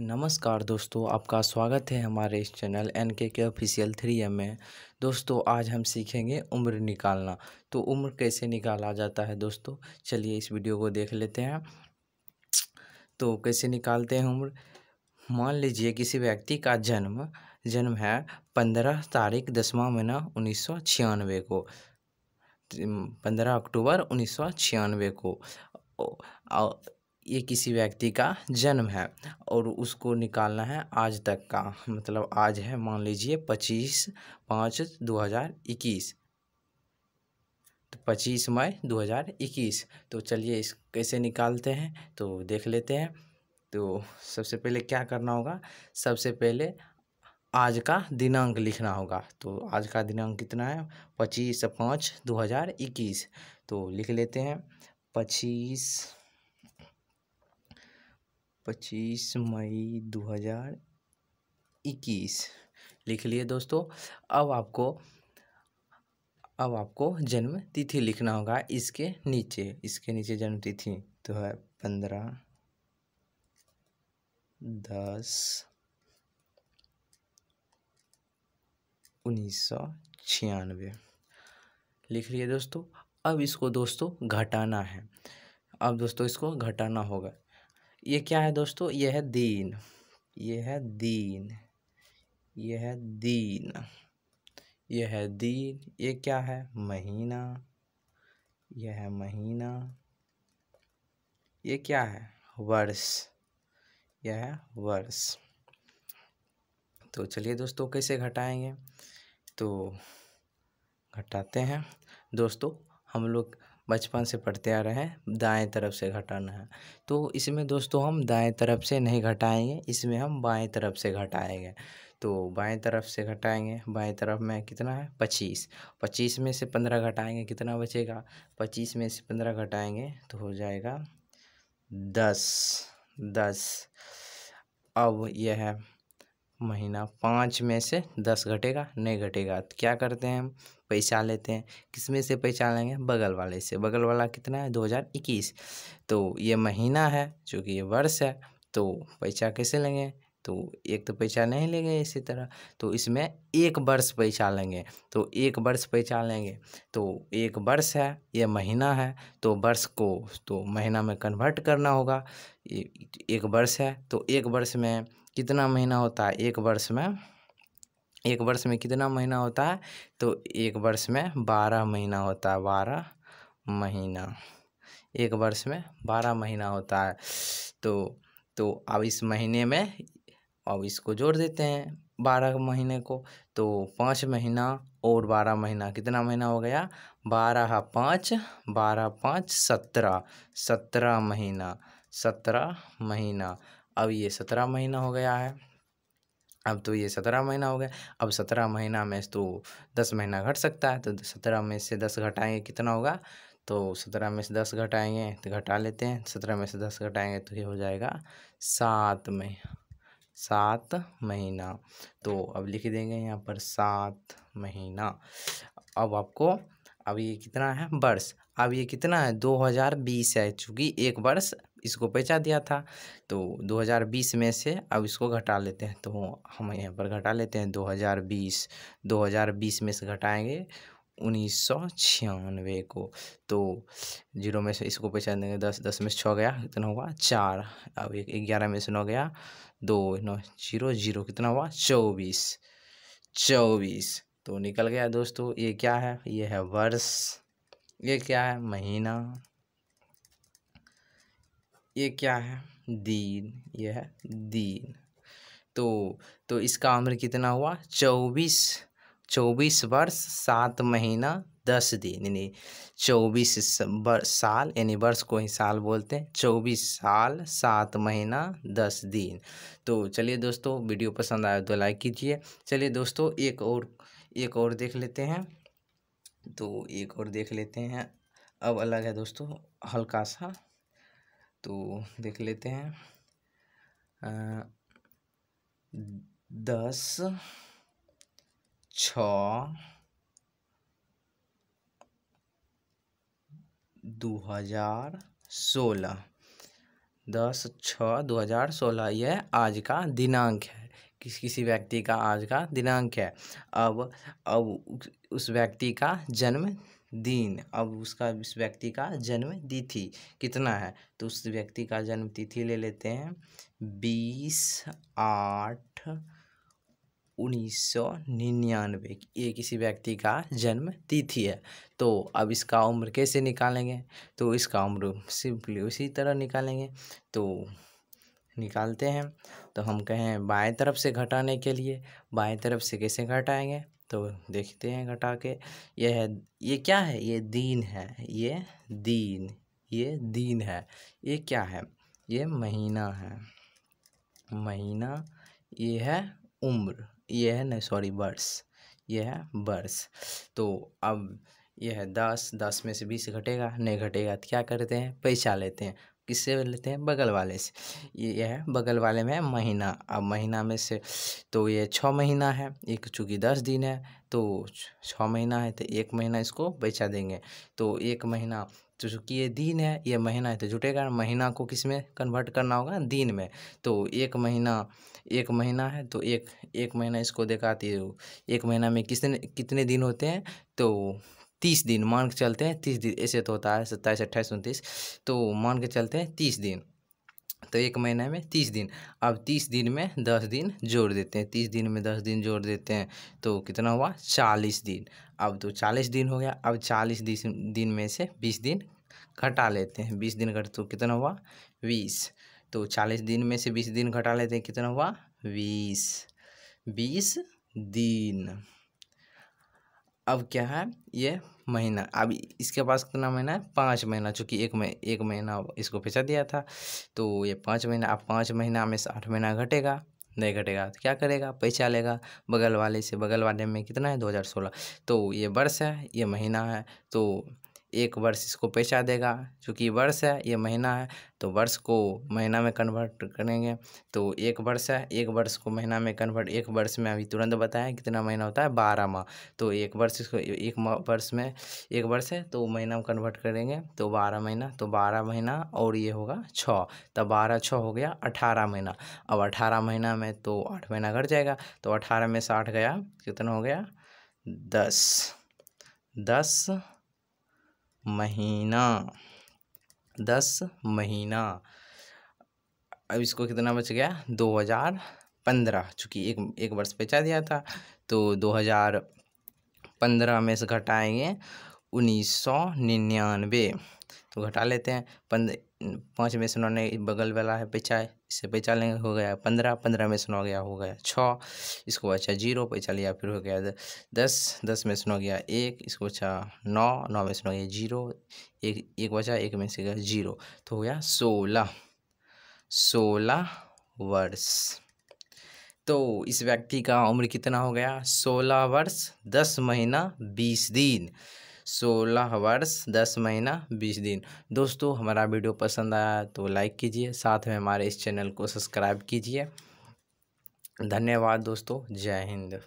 नमस्कार दोस्तों आपका स्वागत है हमारे इस चैनल एन के के ऑफिशियल थ्री एम में दोस्तों आज हम सीखेंगे उम्र निकालना तो उम्र कैसे निकाला जाता है दोस्तों चलिए इस वीडियो को देख लेते हैं तो कैसे निकालते हैं उम्र मान लीजिए किसी व्यक्ति का जन्म जन्म है पंद्रह तारीख दसवा महीना उन्नीस सौ छियानवे को पंद्रह अक्टूबर उन्नीस सौ छियानवे को ये किसी व्यक्ति का जन्म है और उसको निकालना है आज तक का मतलब आज है मान लीजिए पच्चीस पाँच दो हज़ार इक्कीस तो पच्चीस मई दो हज़ार इक्कीस तो चलिए इस कैसे निकालते हैं तो देख लेते हैं तो सबसे पहले क्या करना होगा सबसे पहले आज का दिनांक लिखना होगा तो आज का दिनांक कितना है पच्चीस पाँच दो हज़ार इक्कीस तो लिख लेते हैं पच्चीस पच्चीस मई दो हज़ार इक्कीस लिख लिए दोस्तों अब आपको अब आपको जन्म तिथि लिखना होगा इसके नीचे इसके नीचे जन्म तिथि तो है पंद्रह दस उन्नीस सौ छियानवे लिख लिए दोस्तों अब इसको दोस्तों घटाना है अब दोस्तों इसको घटाना होगा ये क्या है दोस्तों ये है दीन ये है दीन ये है दीन ये है दीन ये क्या है महीना यह है महीना ये क्या है वर्ष यह है वर्ष तो चलिए दोस्तों कैसे घटाएंगे तो घटाते हैं दोस्तों हम लोग बचपन से पढ़ते आ रहे हैं दाएं तरफ से घटाना है तो इसमें दोस्तों हम दाएं तरफ से नहीं घटाएंगे इसमें हम बाएं तरफ से घटाएंगे तो बाएं तरफ से घटाएंगे बाएं तरफ में कितना है पच्चीस पच्चीस में से पंद्रह घटाएंगे कितना बचेगा पच्चीस में से पंद्रह घटाएंगे तो हो जाएगा दस दस अब यह है महीना पाँच में से दस घटेगा नहीं घटेगा तो क्या करते हैं हम पैसा लेते हैं किस में से पैसा लेंगे बगल वाले से बगल वाला कितना है दो हज़ार इक्कीस तो ये महीना है चूँकि ये वर्ष है तो पैसा कैसे लेंगे तो एक तो पैसा नहीं लेंगे इसी तरह तो इसमें एक वर्ष पैसा लेंगे तो एक वर्ष पैसा लेंगे तो एक वर्ष है ये महीना है तो वर्ष को तो महीना में कन्वर्ट करना होगा एक वर्ष है तो एक वर्ष में कितना महीना होता है एक वर्ष में एक वर्ष में कितना महीना होता है तो एक वर्ष में बारह महीना होता है बारह महीना एक वर्ष में बारह महीना होता है तो तो अब इस महीने में अब इसको जोड़ देते हैं बारह महीने को तो पाँच महीना और बारह महीना कितना महीना हो गया बारह पाँच बारह पाँच सत्रह सत्रह महीना सत्रह महीना अब ये सत्रह महीना हो गया है अब तो ये सत्रह महीना हो गया अब सत्रह महीना में तो दस महीना घट सकता है तो सत्रह में से दस घटाएंगे कितना होगा तो सत्रह में से दस घटाएंगे तो घटा लेते हैं सत्रह में से दस घटाएंगे तो ये हो जाएगा सात में सात महीना तो अब लिख देंगे यहाँ पर सात महीना अब आपको अब ये कितना है वर्ष अब ये कितना है 2020 है चूँकि एक वर्ष इसको बेचा दिया था तो 2020 में से अब इसको घटा लेते हैं तो हम यहाँ पर घटा लेते हैं 2020 2020 में से घटाएंगे उन्नीस सौ छियानवे को तो जीरो में से इसको पहचान देंगे दस दस में से छः गया कितना हुआ चार अब एक ग्यारह में से नौ गया दो नौ जीरो जीरो कितना हुआ चौबीस चौबीस तो निकल गया दोस्तों ये क्या है ये है वर्ष ये क्या है महीना ये क्या है दिन ये है दिन तो तो इसका उम्र कितना हुआ चौबीस चौबीस वर्ष सात महीना दस दिन यानी चौबीस साल यानी वर्ष को ही साल बोलते हैं चौबीस साल सात महीना दस दिन तो चलिए दोस्तों वीडियो पसंद आया तो लाइक कीजिए चलिए दोस्तों एक और एक और देख लेते हैं तो एक और देख लेते हैं अब अलग है दोस्तों हल्का सा तो देख लेते हैं आ, दस छ दो हज़ार सोलह दस छः दो हज़ार सोलह यह आज का दिनांक है किसी किसी व्यक्ति का आज का दिनांक है अब अब उस व्यक्ति का जन्म दिन अब उसका उस व्यक्ति का जन्म तिथि कितना है तो उस व्यक्ति का जन्म तिथि ले लेते हैं बीस आठ उन्नीस सौ निन्यानवे ये किसी व्यक्ति का जन्म तिथि है तो अब इसका उम्र कैसे निकालेंगे तो इसका उम्र सिंपली उसी तरह निकालेंगे तो निकालते हैं तो हम कहें बाएं तरफ से घटाने के लिए बाएं तरफ से कैसे घटाएंगे तो देखते हैं घटा के यह है ये क्या है ये दीन है ये दीन ये दीन है ये क्या है ये महीना है महीना ये है उम्र ये है नहीं सॉरी वर्ष ये है वर्ष तो अब यह है दस दस में से बीस घटेगा नहीं घटेगा तो क्या करते हैं पैसा लेते हैं किससे लेते हैं बगल वाले से ये है बगल वाले में महीना अब महीना में से तो ये छः महीना है एक चूँकि दस दिन है तो छः महीना है तो एक महीना इसको बेचा देंगे तो एक महीना तो चूँकि ये दिन है ये महीना है तो जुटेगा महीना को किस में कन्वर्ट करना होगा दिन में तो एक महीना एक महीना है तो एक एक महीना इसको देखाती है एक महीना में किसने कितने दिन होते हैं तो तीस दिन मान के चलते हैं तीस दिन ऐसे तो होता है सत्ताईस अट्ठाईस उनतीस तो मान के चलते हैं तीस दिन तो एक महीने में तीस दिन अब तीस दिन में दस दिन जोड़ देते हैं तीस दिन में दस दिन जोड़ देते हैं तो कितना हुआ चालीस दिन अब तो चालीस दिन हो गया अब चालीस दिन में से बीस दिन घटा लेते हैं बीस दिन घट तो कितना हुआ बीस तो चालीस दिन में से बीस दिन घटा लेते हैं कितना हुआ बीस बीस दिन अब क्या है ये महीना अब इसके पास कितना महीना है पाँच महीना चूँकि एक में एक महीना इसको पैसा दिया था तो ये पाँच महीना अब पाँच महीना में से आठ महीना घटेगा नहीं घटेगा तो क्या करेगा पैसा लेगा बगल वाले से बगल वाले में कितना है दो हज़ार सोलह तो ये वर्ष है ये महीना है तो एक वर्ष इसको पैसा देगा चूँकि वर्ष है ये महीना है तो वर्ष को महीना में कन्वर्ट करेंगे तो एक वर्ष है एक वर्ष को महीना में कन्वर्ट एक वर्ष में अभी तुरंत बताया कितना महीना होता है बारह माह तो एक वर्ष इसको एक वर्ष में एक वर्ष है तो महीना में कन्वर्ट करेंगे तो बारह महीना तो बारह महीना और ये होगा छः तब बारह छः हो गया अठारह महीना अब अठारह महीना में तो आठ महीना घट जाएगा तो अठारह में साठ गया कितना हो गया दस दस महीना दस महीना अब इसको कितना बच गया दो हज़ार पंद्रह चूँकि एक एक वर्ष बेचा दिया था तो दो हज़ार पंद्रह में से घटाएंगे उन्नीस सौ निन्यानवे घटा लेते हैं पंद्रह पाँच में से उन्होंने बगल वाला है पेचा इससे पेचा लेंगे हो गया पंद्रह पंद्रह में से नौ गया हो गया छः इसको अच्छा जीरो पैचा लिया फिर हो गया दस दस में से नौ गया एक इसको अच्छा नौ नौ में से नौ गया जीरो एक एक बचा एक में से गया जीरो तो हो गया सोलह सोलह वर्ष तो इस व्यक्ति का उम्र कितना हो गया सोलह वर्ष दस महीना बीस दिन सोलह वर्ष दस महीना बीस दिन दोस्तों हमारा वीडियो पसंद आया तो लाइक कीजिए साथ में हमारे इस चैनल को सब्सक्राइब कीजिए धन्यवाद दोस्तों जय हिंद